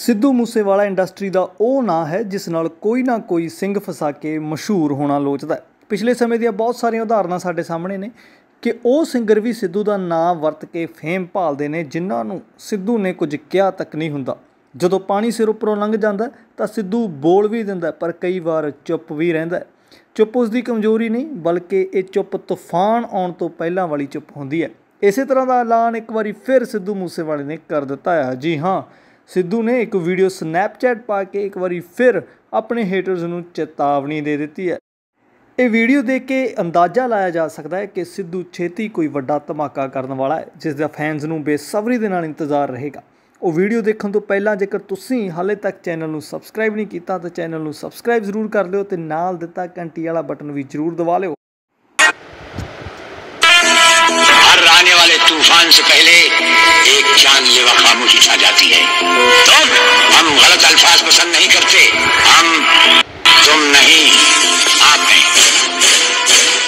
Sidhu Moosewala industry ਦਾ ਉਹ ਨਾਂ ਹੈ ਜਿਸ ਨਾਲ ਕੋਈ ਨਾ ਕੋਈ ਸਿੰਘ ਫਸਾ ਕੇ ਮਸ਼ਹੂਰ ਹੋਣਾ ਲੋਚਦਾ ਹੈ ਪਿਛਲੇ ਸਮੇਂ ਦੀਆਂ ਬਹੁਤ ਸਾਰੀਆਂ ਉਦਾਹਰਨਾਂ ਸਾਡੇ ਸਾਹਮਣੇ ਨੇ ਕਿ ਉਹ ਸਿੰਗਰ ਵੀ ਸਿੱਧੂ ਦਾ ਨਾਂ ਵਰਤ ਕੇ ਫੇਮ ਭਾਲਦੇ ਨੇ ਜਿਨ੍ਹਾਂ ਨੂੰ ਸਿੱਧੂ ਨੇ ਕੁਝ ਕਿਹਾ ਤੱਕ ਨਹੀਂ ਹੁੰਦਾ ਜਦੋਂ ਪਾਣੀ ਸਿਰ ਉੱਪਰੋਂ ਲੰਘ ਜਾਂਦਾ ਤਾਂ ਸਿੱਧੂ ਬੋਲ ਵੀ ਦਿੰਦਾ ਪਰ ਕਈ ਵਾਰ ਚੁੱਪ ਵੀ ਰਹਿੰਦਾ ਚੁੱਪ ਉਸ ਦੀ ਕਮਜ਼ੋਰੀ ਨਹੀਂ ਬਲਕਿ ਇਹ ਚੁੱਪ ਤੂਫਾਨ ਆਉਣ ਤੋਂ ਪਹਿਲਾਂ ਵਾਲੀ ਚੁੱਪ ਹੁੰਦੀ ਹੈ ਇਸੇ ਤਰ੍ਹਾਂ ਦਾ ਐਲਾਨ ਇੱਕ ਵਾਰੀ ਫਿਰ ਸਿੱਧੂ ਮੂਸੇਵਾਲੇ ਨੇ ਕਰ ਦਿੱਤਾ ਹੈ ਜੀ ਹਾਂ ਸਿੱਧੂ ਨੇ ਇੱਕ ਵੀਡੀਓ ਸਨੈਪਚੈਟ ਪਾ ਕੇ ਇੱਕ ਵਾਰੀ ਫਿਰ ਆਪਣੇ ਹੇਟਰਸ ਨੂੰ ਚੇਤਾਵਨੀ ਦੇ ਦਿੱਤੀ ਹੈ ਇਹ ਵੀਡੀਓ ਦੇਖ ਕੇ ਅੰਦਾਜ਼ਾ ਲਾਇਆ ਜਾ ਸਕਦਾ ਹੈ ਕਿ ਸਿੱਧੂ ਛੇਤੀ ਕੋਈ ਵੱਡਾ ਧਮਾਕਾ ਕਰਨ ਵਾਲਾ ਹੈ ਜਿਸ ਦਾ ਫੈਨਸ ਨੂੰ ਬੇਸਬਰੀ ਦੇ ਨਾਲ ਇੰਤਜ਼ਾਰ ਰਹੇਗਾ ਉਹ ਵੀਡੀਓ ਦੇਖਣ ਤੋਂ ਪਹਿਲਾਂ ਜੇਕਰ ਤੁਸੀਂ ਹਾਲੇ ਤੱਕ ਚੈਨਲ ਨੂੰ ਸਬਸਕ੍ਰਾਈਬ ਨਹੀਂ ਕੀਤਾ ਤਾਂ ਚੈਨਲ ਨੂੰ ਸਬਸਕ੍ਰਾਈਬ ਜ਼ਰੂਰ ਕਰ ਲਿਓ ਤੇ ਨਾਲ ਦਿੱਤਾ ਘੰਟੀ ਵਾਲਾ ਬਟਨ ਵੀ ਜ਼ਰੂਰ ਦਬਾ ਲਿਓ ਹਰ ਆਨੇ ਵਾਲੇ ਤੂਫਾਨ ਤੋਂ ਪਹਿਲੇ ਇੱਕ ਜਾਨ जानलेवा खामोशी ਛਾ ਜਾਂਦੀ ਹੈ